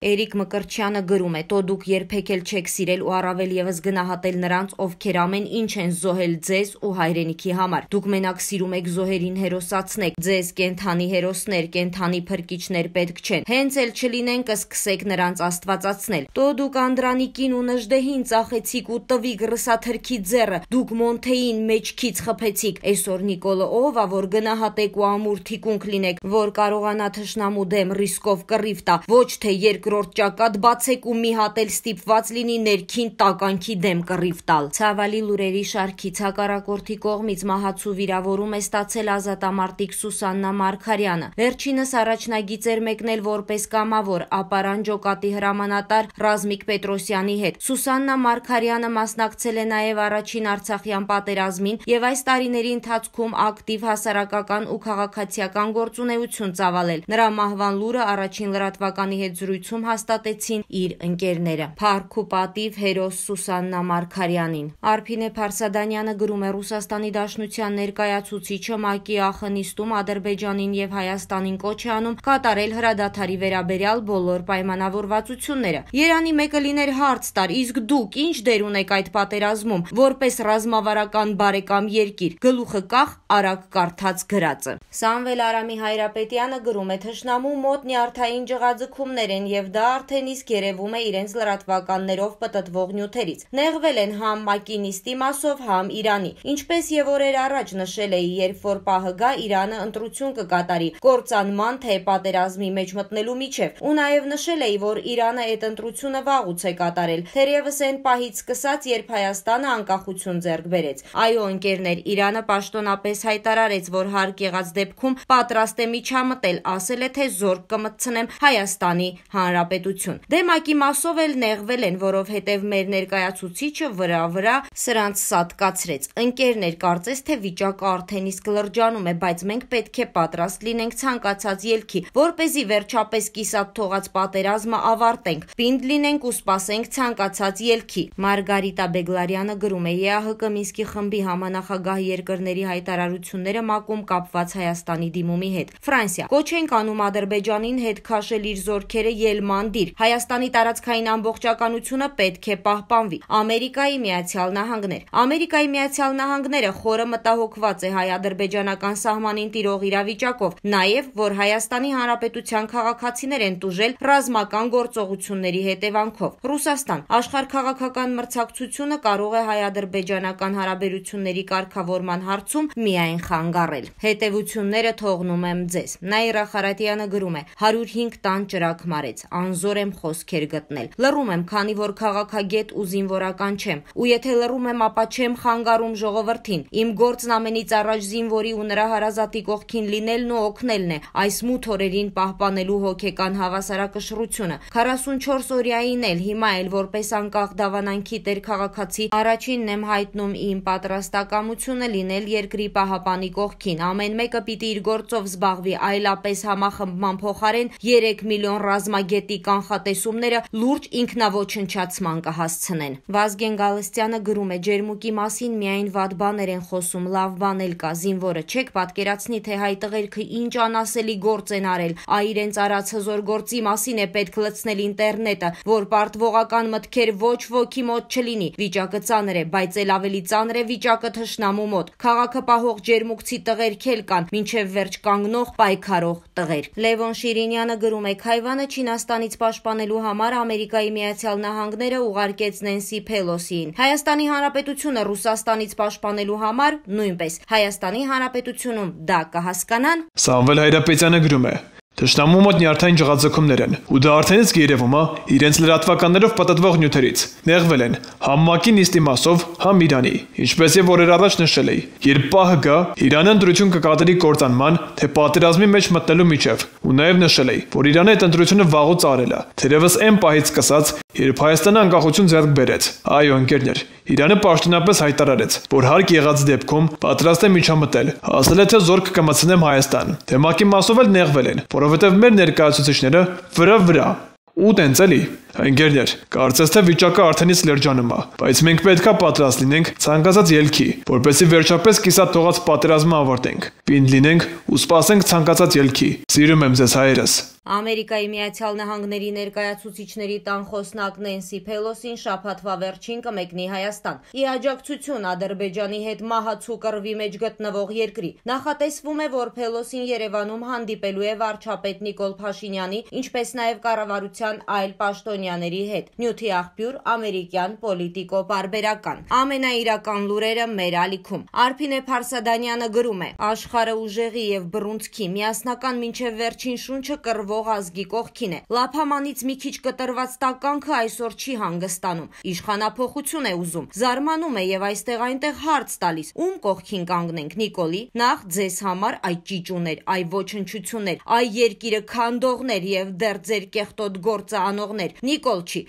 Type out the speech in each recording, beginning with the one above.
Էրիկ Մկրտչյանը գրում է. «Տո դուք երբեք էլ չեք սիրել ու առավել ևս գնահատել նրանց, ովքեր ամեն ինչ են զոհել ձեզ ու հայրենիքի համար։ Դուք մենակ սիրում եք զոհերին հերոսացնել։ Ձեզ կենդանի հերոսներ, կենդանի փրկիչներ պետք չեն։ Հենց էլ չլինեն, կսկսեք նրանց աստվածացնել։ Տո դուք Անդրանիկին ու Նժդեհին ծախեցիք ու տվիք ռսաթրքի ձեռը։ Դուք Մոնթեին մեջքից խփեցիք։ Այսօր Նիկոլը ով ա, որ գնահատեք ու ամուր թիկունք լինեք, որ կարողանա թշնամու դեմ ռիսկով կռիվ տա, ոչ թե երբ երկրորդ ճակատ բացեք ու մի հատ էլ ստիպված լինի ներքին տականքի դեմ կռիվ տալ։ Ցավալի լուրերի շարքից հակառակորդի կողմից մահացու վիրավորում է ստացել ազատամարտիկ Սուսաննա Մարգարյանը։ Վերջինս առաջնագիծ էր մեկնել որպես կամավոր, ապարանջոկատի հրամանատար Ռազմիկ Պետրոսյանի հետ։ Սուսաննա Մարգարյանը մասնակցել է նաև առաջին Արցախյան պատերազմին եւ այս տարիների ընթացքում ակտիվ հասարակական ու քաղաքացիական գործունեություն ծավալել։ Նրա մահվան լուրը առաջին լրատվականի հետ զրույցում կառավարություն հաստատեցին իր ընկերները։ Փառք ու պատիվ հերոս Սուսաննա Մարգարյանին։ Արփինե Փարսադանյանը գրում է Ռուսաստանի Դաշնության ներկայացուցիչը ՄԱԿ-ի ախնիստում Ադրբեջանին եւ Հայաստանին կոչ է անում կատարել հրադադարի վերաբերյալ բոլոր պայմանավորվածությունները։ Երանի մեկը լիներ հարց տար, իսկ դուք ինչ դեր ունեք այդ պատերազմում, որպես ռազմավարական բարեկամ երկիր։ Գլուխը կախ արագ կարդաց գրածը։ Սամվել Արամի Հայրապետյանը գրում է թշնամու մոտ նյարդային ջղաձգումներ են եւ եւ դա արդեն իսկ երևում է իրենց լրատվականներով պտտվող նյութերից։ Նեղվել են համ մակինիստի մասով, համ Իրանի։ Ինչպես եւ օրեր առաջ նշել էի, երբ որ պահը գա Իրանը ընտրություն կկատարի կործանման թե պատերազմի մեջ մտնելու միջև։ Ու նաեւ նշել էի, որ Իրանը այդ ընտրությունը վաղուց է կատարել, թերևս այն պահից սկսած, երբ Հայաստանը անկախություն ձեռք բերեց։ Այո, ընկերներ, Իրանը պաշտոնապես հայտարարեց, որ հարկ եղած դեպքում պատրաստ է միջամտել, ասել է թե զորք կմտցնեմ Հայաստանի հանրապետության Հանրապետություն։ Դեմակի մասով էլ նեղվել են, որովհետև մեր ներկայացուցիչը վրա վրա սրանց սատկացրեց։ Ընկերներ, կարծես թե վիճակը արդեն իսկ լրջանում է, բայց մենք պետք է պատրաստ լինենք ցանկացած ելքի, որ เป զի վերջապես կիսատ թողած պատերազմը ավարտենք։ Պինդ լինենք ու սպասենք ցանկացած ելքի։ Մարգարիտա Բեգլարյանը գրում է ԵԱՀԿ Մինսկի խմբի համանախագահ երկրների հայտարարությունները մակում կապված Հայաստանի դիմումի հետ։ Ֆրանսիա կոչ ենք անում Ադրբեջանին հետ քաշել իր զորքերը ել այլ մանդիր։ Հայաստանի տարածքային ամբողջականությունը պետք է պահպանվի։ Ամերիկայի Միացյալ Նահանգներ։ Ամերիկայի Միացյալ Նահանգները խորը մտահոգված է հայ-ադրբեջանական սահմանին տիրող իրավիճակով, նաև որ Հայաստանի Հանրապետության քաղաքացիներ են տուժել ռազմական գործողությունների հետևանքով։ Ռուսաստան աշխարհքաղաքական մրցակցությունը կարող է հայ-ադրբեջանական հարաբերությունների կարգավորման հարցում միայն խանգարել։ Հետևությունները թողնում եմ ձեզ։ Նաիրա Խարատյանը գրում է 105 տան ճրակ մարեց անզոր եմ խոսքեր գտնել։ Լռում եմ, քանի որ քաղաքագետ ու զինվորական չեմ, ու եթե լռում եմ, ապա չեմ խանգարում ժողովրդին։ Իմ գործն ամենից առաջ զինվորի ու նրա հարազատի կողքին լինելն ու օգնելն է այս մութ օրերին պահպանելու հոգեկան հավասարակշռությունը։ 44 օրյային էլ հիմա էլ որպես անկախ դավանանքի տեր քաղաքացի առաջինն եմ հայտնում իմ պատրաստակամությունը լինել երկրի պահապանի կողքին։ Ամեն մեկը պիտի իր գործով զբաղվի, այլապես համախմբման փոխարեն 3 միլիոն ռազմագետ կոնկրետի կանխատեսումները լուրջ ինքնաոչնչացման կհասցնեն։ Վազգեն Գալստյանը գրում է. «Ջերմուկի մասին միայն վատ բաներ են խոսում, լավ բան էլ կա, զինվորը չեք պատկերացնի, թե հայ տղերքը ինչ անասելի գործ են արել, ա իրենց արած հզոր գործի մասին է պետք լցնել ինտերնետը, որ պարտվողական մտքեր ոչ ոքի մոտ չլինի։ Վիճակը ծանր է, բայց էլ ավելի ծանր է վիճակը թշնամու մոտ։ Քաղաքը պահող ջերմուկցի տղեր քել կան, մինչև վերջ կանգնող պայքարող տղեր»։ Լևոն Շիրինյանը գրում է. «Քայվանը Չինաստան Հայաստանից պաշտպանելու համար Ամերիկայի Միացյալ Նահանգները ուղարկեց Նենսի Փելոսին։ Հայաստանի Հանրապետությունը Ռուսաստանից պաշտպանելու համար նույնպես Հայաստանի Հանրապետությունում դա կհասկանան։ Սամվել Հայրապետյանը գրում է. Թշնամու մոտ նյարդային ջղաձգումներ են, ու դա արդեն իսկ երևում է իրենց լրատվականներով պատտվող նյութերից։ Նեղվել են համմակի նիստի մասով համ Իրանի, ինչպես եւ օրեր առաջ նշել էի։ Երբ պահը գա, Իրանը ընտրություն կկատարի կորցանման, թե պատերազմի մեջ մտնելու միջև, ու նաեւ նշել էի, որ Իրանը այդ ընտրությունը վաղուց արել է, թերևս այն պահից սկսած, Երբ Հայաստանը անկախություն ձեռք բերեց, այո, ընկերներ, Իրանը պաշտոնապես հայտարարեց, որ հարկ եղած դեպքում պատրաստ է միջամտել։ Ասել է, թե զորք կմցնեմ Հայաստան։ Թեմակի մասով էլ նեղվել են, որովհետև մեր ներկայացուցիչները վրա-վրա ու տենց էլի։ Ընկերներ, կարծես թե վիճակը արդեն իսկ լրջանում է, բայց մենք պետքա պատրաստ լինենք ցանկացած ելքի, որպեսզի վերջապես կիսատ թողած պատերազմը ավարտենք։ Պինդ լինենք ու սպասենք ցանկացած ելքի։ Սիրում եմ ձեզ հայերս։ Ամերիկայի Միացյալ Նահանգների ներկայացուցիչների տանխոսնակ Նենսի Փելոսին շաբաթվա վերջին կմեկնի Հայաստան։ Ի աջակցություն Ադրբեջանի հետ մահացու կռվի մեջ գտնվող երկրի նախատեսվում է, որ Փելոսին Երևանում հանդիպելու է վարչապետ Նիկոլ Փաշինյանի, ինչպես նաև կառավարության այլ պաշտոնյաների հետ։ Նյութի աղբյուր ամերիկյան պոլիտիկո բարբերական։ Ամենաիրական լուրերը մեր ալիքում։ Արփինե Փարսադանյանը գրում է. աշխարհը ուժեղի եւ բռունցքի միասնական ոչ վերջին շունչը կռվող գտնվող ազգի կողքին է։ Լափամանից մի քիչ կտրված տականքը այսօր չի հանգստանում։ Իշխանապողություն է ուզում, զարմանում է եւ այստեղ այնտեղ հարց տալիս՝ ում կողքին կանգնենք, Նիկոլի, նախ ձեզ համար այ ճիճուներ, այ ոչնչություններ, այ երկիրը քանդողներ եւ դեռ ձեր կեղտոտ գործը անողներ։ Նիկոլ չի,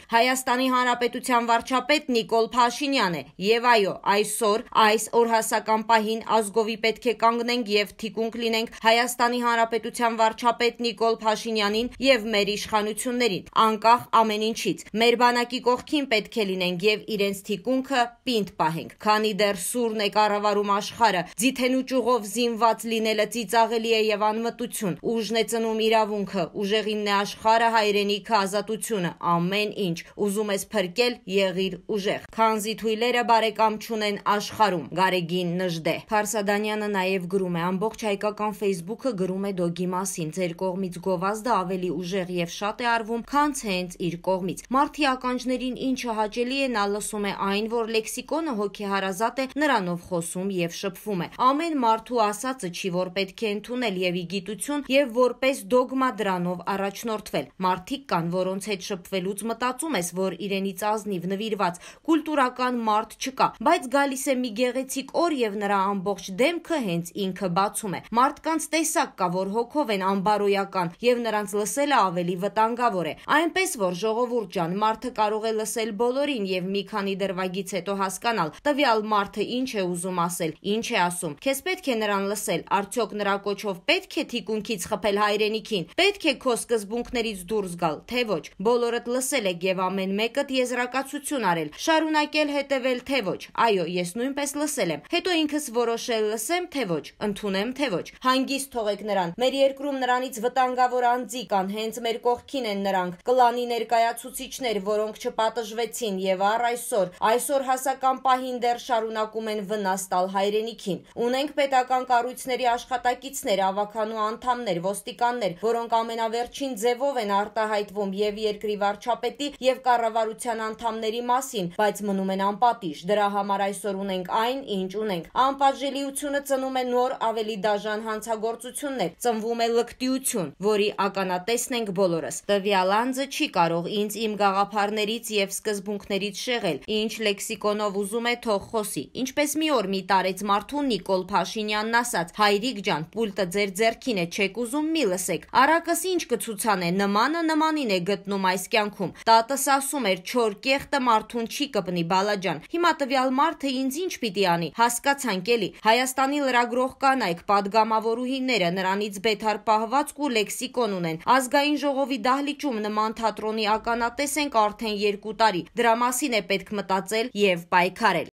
Հայաստանի Հանրապետության վարչապետ Նիկոլ Փաշինյանն է եւ այո, այսօր այս օրհասական պահին ազգովի պետք է կանգնենք եւ թիկունք լինենք Հայաստանի Հանրապետության վարչապետ Նիկոլ Փաշինյանի Փաշինյանին եւ մեր իշխանություններին, անկախ ամեն ինչից։ Մեր բանակի կողքին պետք է լինենք եւ իրենց թիկունքը պինդ պահենք։ Քանի դեռ սուրն է կառավարում աշխարը, ձիթենու ճյուղով զինված լինելը ծիծաղելի է եւ անմտություն։ Ուժն է ծնում իրավունքը, ուժեղինն է աշխարը, հայրենիքը, ազատությունը, ամեն ինչ։ Ուզում ես փրկել, եղիր ուժեղ։ Քանզի թույլերը բարեկամ չունեն աշխարում։ Գարեգին նժդե։ Փարսադանյանը նաեւ գրում է ամբողջ հայկական Facebook-ը գրում է դոգի մասին։ Ձեր կողմից գովազդ գազդը ավելի ուժեղ եւ շատ է արվում, քան հենց իր կողմից։ Մարտի ականջներին ինչը հաճելի է, նա լսում է այն, որ լեքսիկոնը հոգեհարազատ է, նրանով խոսում եւ շփվում է։ Ամեն մարդու ասածը չի որ պետք է ընդունել եւ ի գիտություն եւ որպես դոգմա դրանով առաջնորդվել։ Մարդիկ կան, որոնց հետ շփվելուց մտածում ես, որ իրենից ազնիվ նվիրված կուլտուրական մարդ չկա, բայց գալիս է մի գեղեցիկ օր եւ նրա ամբողջ դեմքը հենց ինքը բացում է։ Մարդկանց տեսակ կա, որ հոգով են անբարոյական եւ նրա նրանց լսելը ավելի վտանգավոր է, այնպես որ ժողովուրդ ջան, մարդը կարող է լսել բոլորին եւ մի քանի դրվագից հետո հասկանալ տվյալ մարդը ինչ է ուզում ասել, ինչ է ասում։ Քեզ պետք է նրան լսել, արդյոք նրա կոչով պետք է թիկունքից խփել հայրենիքին։ Պետք է քո սկզբունքներից դուրս գալ, թե ոչ։ Բոլորդ լսել եք եւ ամեն մեկդ եզրակացություն արել, շարունակել հետեւել, թե ոչ։ Այո, ես նույնպես լսել եմ։ Հետո ինքս որոշել լսեմ, թե ոչ, ընդունեմ, թե ոչ։ Հանգիստ թողեք նրան։ Մեր երկրում նրանից վտանգավոր անձի կան, հենց մեր կողքին են նրանք, կլանի ներկայացուցիչներ, որոնք չպատժվեցին եւ առ այսօր, այսօր հասական պահին դեռ շարունակում են վնաս տալ հայրենիքին։ Ունենք պետական կառույցների աշխատակիցներ, ավականու անդամներ, ոստիկաններ, որոնք ամենավերջին ձևով են արտահայտվում եւ երկրի վարչապետի եւ կառավարության անդամների մասին, բայց մնում են անպատիժ։ Դրա համար այսօր ունենք այն, ինչ ունենք։ Անպատժելիությունը ծնում է նոր ավելի դաժան հանցագործություններ, ծնվում է լկտիություն, որի ակ ականատեսն ենք բոլորս։ Տվյալ անձը չի կարող ինձ իմ գաղափարներից եւ սկզբունքներից շեղել, ինչ լեքսիկոնով ուզում է թող խոսի։ Ինչպես մի օր մի տարեց մարդու Նիկոլ Փաշինյանն ասաց. «Հայրիկ ջան, պուլտը ձեր ձեռքին է, չեք ուզում մի լսեք»։ Արակս ինչ կցուցանե, նմանը նմանին է գտնում այս կյանքում։ Տատս ասում էր, «Չոր կեղտը մարդուն չի կպնի, Բալաջան»։ Հիմա տվյալ մարդը ինձ ինչ պիտի անի։ Հասկացանք էլի։ Հայաստանի լրագրող կանայք, падգամավորուհիները նրանից բեթար պահվածք ու լեքսիկոն ունեն։ Ազգային ժողովի դահլիճում նման թատրոնի ականատես ենք արդեն երկու տարի։ Դրա մասին է պետք մտածել եւ պայքարել։